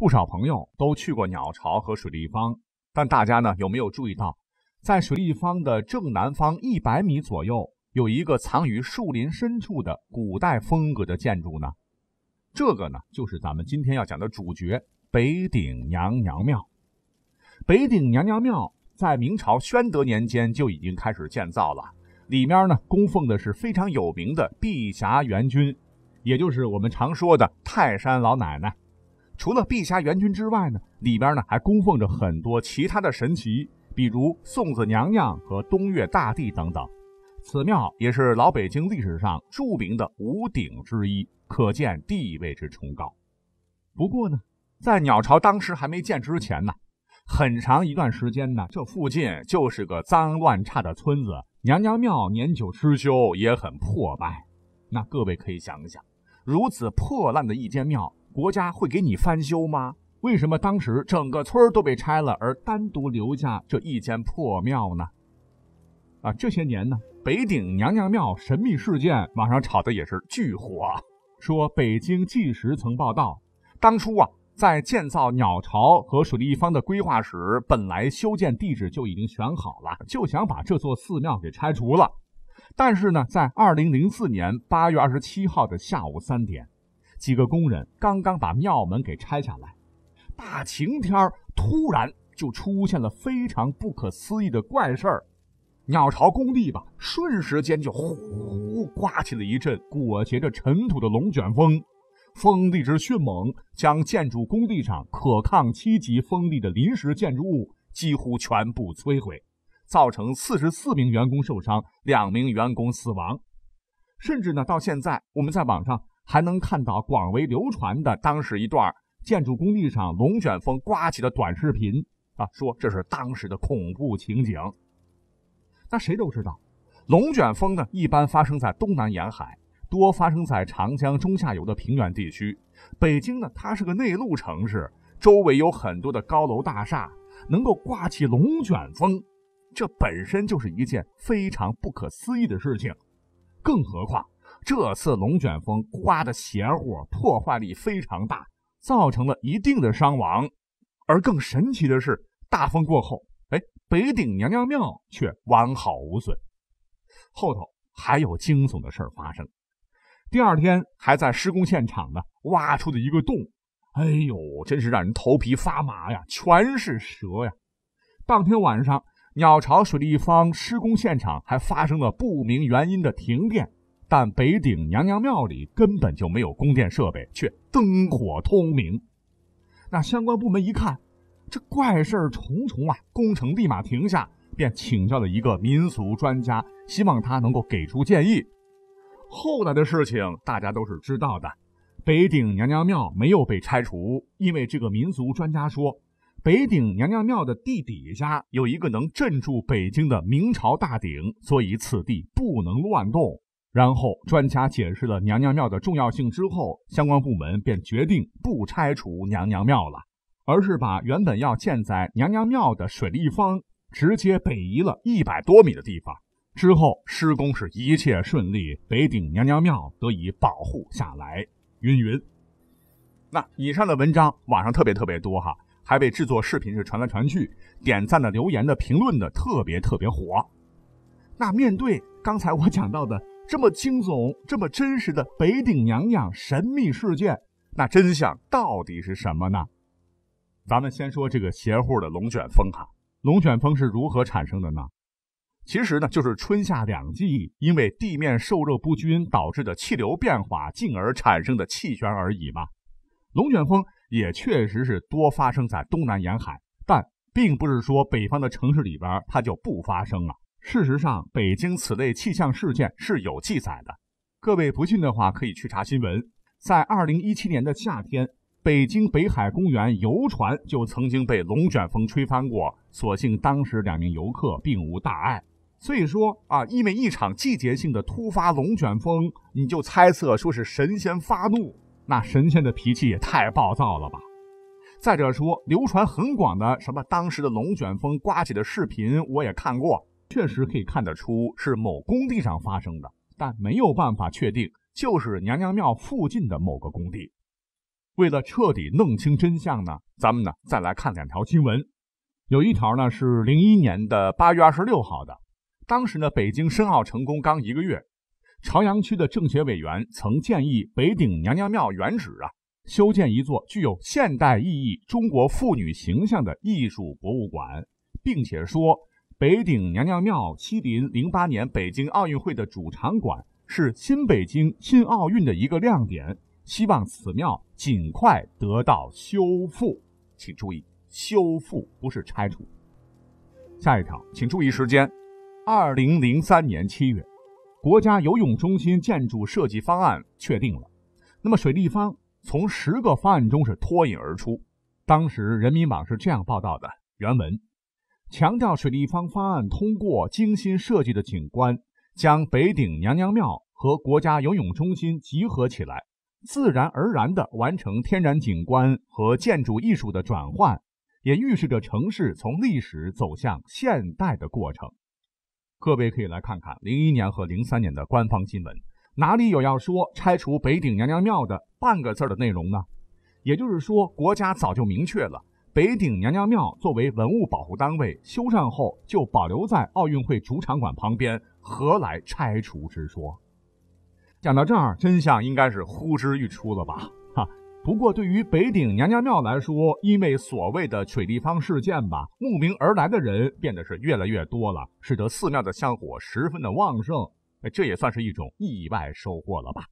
不少朋友都去过鸟巢和水立方，但大家呢有没有注意到，在水立方的正南方一百米左右，有一个藏于树林深处的古代风格的建筑呢？这个呢就是咱们今天要讲的主角——北顶娘娘庙。北顶娘娘庙在明朝宣德年间就已经开始建造了，里面呢供奉的是非常有名的碧霞元君，也就是我们常说的泰山老奶奶。除了陛下元君之外呢，里边呢还供奉着很多其他的神祇，比如送子娘娘和东岳大帝等等。此庙也是老北京历史上著名的五鼎之一，可见地位之崇高。不过呢，在鸟巢当时还没建之前呢，很长一段时间呢，这附近就是个脏乱差的村子。娘娘庙年久失修，也很破败。那各位可以想一想，如此破烂的一间庙。国家会给你翻修吗？为什么当时整个村儿都被拆了，而单独留下这一间破庙呢？啊，这些年呢，北顶娘娘庙神秘事件，网上炒的也是巨火。说《北京纪实》曾报道，当初啊，在建造鸟巢和水立方的规划时，本来修建地址就已经选好了，就想把这座寺庙给拆除了。但是呢，在二零零四年八月二十七号的下午三点。几个工人刚刚把庙门给拆下来，大晴天突然就出现了非常不可思议的怪事儿。鸟巢工地吧，瞬时间就呼呼刮起了一阵裹挟着尘土的龙卷风，风力之迅猛，将建筑工地上可抗七级风力的临时建筑物几乎全部摧毁，造成四十四名员工受伤，两名员工死亡，甚至呢，到现在我们在网上。还能看到广为流传的当时一段建筑工地上龙卷风刮起的短视频啊，说这是当时的恐怖情景。那谁都知道，龙卷风呢一般发生在东南沿海，多发生在长江中下游的平原地区。北京呢，它是个内陆城市，周围有很多的高楼大厦，能够刮起龙卷风，这本身就是一件非常不可思议的事情，更何况。这次龙卷风刮的邪乎，破坏力非常大，造成了一定的伤亡。而更神奇的是，大风过后，哎，北顶娘娘庙却完好无损。后头还有惊悚的事儿发生。第二天还在施工现场呢，挖出的一个洞，哎呦，真是让人头皮发麻呀，全是蛇呀！当天晚上，鸟巢水利方施工现场还发生了不明原因的停电。但北顶娘娘庙里根本就没有供电设备，却灯火通明。那相关部门一看，这怪事重重啊，工程立马停下，便请教了一个民俗专家，希望他能够给出建议。后来的事情大家都是知道的，北顶娘娘庙没有被拆除，因为这个民俗专家说，北顶娘娘庙的地底下有一个能镇住北京的明朝大鼎，所以此地不能乱动。然后专家解释了娘娘庙的重要性之后，相关部门便决定不拆除娘娘庙了，而是把原本要建在娘娘庙的水立方直接北移了一百多米的地方。之后施工是一切顺利，北顶娘娘庙得以保护下来。云云。那以上的文章网上特别特别多哈，还被制作视频是传来传去，点赞的、留言的、评论的特别特别火。那面对刚才我讲到的。这么惊悚、这么真实的北顶娘娘神秘事件，那真相到底是什么呢？咱们先说这个邪乎的龙卷风哈。龙卷风是如何产生的呢？其实呢，就是春夏两季因为地面受热不均导致的气流变化，进而产生的气旋而已嘛。龙卷风也确实是多发生在东南沿海，但并不是说北方的城市里边它就不发生了。事实上，北京此类气象事件是有记载的。各位不信的话，可以去查新闻。在二零一七年的夏天，北京北海公园游船就曾经被龙卷风吹翻过，所幸当时两名游客并无大碍。所以说啊，因为一场季节性的突发龙卷风，你就猜测说是神仙发怒，那神仙的脾气也太暴躁了吧？再者说，流传很广的什么当时的龙卷风刮起的视频，我也看过。确实可以看得出是某工地上发生的，但没有办法确定就是娘娘庙附近的某个工地。为了彻底弄清真相呢，咱们呢再来看两条新闻。有一条呢是零一年的八月二十六号的，当时呢北京申奥成功刚一个月，朝阳区的政协委员曾建议北顶娘娘庙原址啊修建一座具有现代意义中国妇女形象的艺术博物馆，并且说。北顶娘娘庙西临零八年北京奥运会的主场馆，是新北京、新奥运的一个亮点。希望此庙尽快得到修复，请注意，修复不是拆除。下一条，请注意时间：二零零三年七月，国家游泳中心建筑设计方案确定了。那么，水立方从十个方案中是脱颖而出。当时，人民网是这样报道的，原文。强调水立方方案通过精心设计的景观，将北顶娘娘庙和国家游泳中心集合起来，自然而然地完成天然景观和建筑艺术的转换，也预示着城市从历史走向现代的过程。各位可以来看看零一年和零三年的官方新闻，哪里有要说拆除北顶娘娘庙的半个字的内容呢？也就是说，国家早就明确了。北顶娘娘庙作为文物保护单位，修缮后就保留在奥运会主场馆旁边，何来拆除之说？讲到这儿，真相应该是呼之欲出了吧？哈，不过对于北顶娘娘庙来说，因为所谓的水立方事件吧，慕名而来的人变得是越来越多了，使得寺庙的香火十分的旺盛，这也算是一种意外收获了吧。